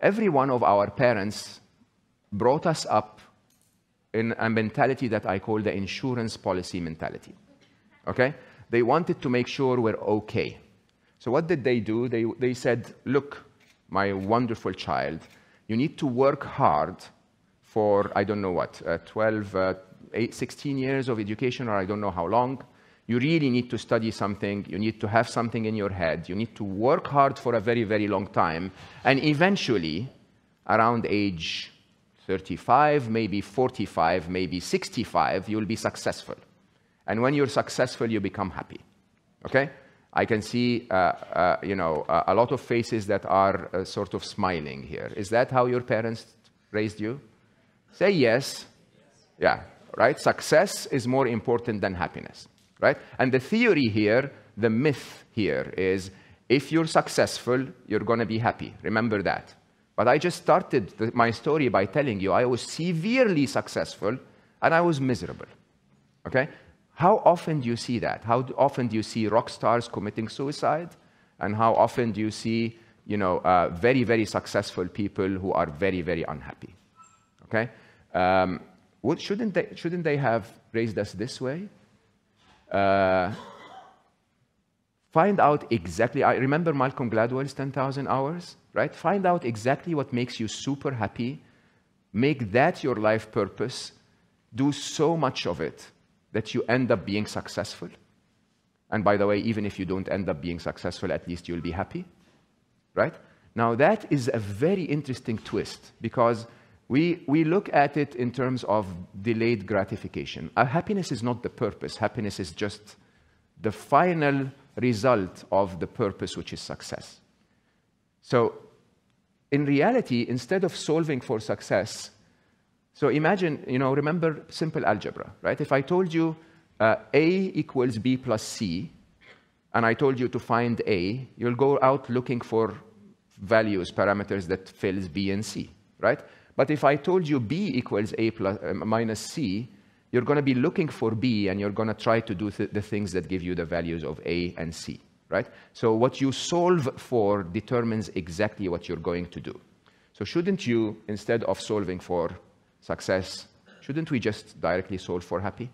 Every one of our parents brought us up in a mentality that I call the insurance policy mentality. Okay? They wanted to make sure we're okay. So, what did they do? They, they said, Look, my wonderful child, you need to work hard for, I don't know what, uh, 12, uh, eight, 16 years of education, or I don't know how long you really need to study something, you need to have something in your head, you need to work hard for a very, very long time, and eventually, around age 35, maybe 45, maybe 65, you'll be successful. And when you're successful, you become happy. Okay? I can see, uh, uh, you know, a lot of faces that are uh, sort of smiling here. Is that how your parents raised you? Say yes. yes. Yeah, right? Success is more important than happiness right? And the theory here, the myth here is if you're successful, you're going to be happy. Remember that. But I just started the, my story by telling you I was severely successful and I was miserable. Okay? How often do you see that? How often do you see rock stars committing suicide? And how often do you see, you know, uh, very, very successful people who are very, very unhappy? Okay? Um, what, shouldn't, they, shouldn't they have raised us this way? Uh, find out exactly, I remember Malcolm Gladwell's 10,000 hours, right? Find out exactly what makes you super happy. Make that your life purpose. Do so much of it that you end up being successful. And by the way, even if you don't end up being successful, at least you'll be happy, right? Now, that is a very interesting twist because we, we look at it in terms of delayed gratification. Our happiness is not the purpose. Happiness is just the final result of the purpose, which is success. So in reality, instead of solving for success, so imagine, you know, remember simple algebra, right? If I told you uh, A equals B plus C, and I told you to find A, you'll go out looking for values, parameters that fills B and C, right? But if I told you B equals A plus, uh, minus C, you're going to be looking for B and you're going to try to do th the things that give you the values of A and C, right? So what you solve for determines exactly what you're going to do. So shouldn't you, instead of solving for success, shouldn't we just directly solve for happy?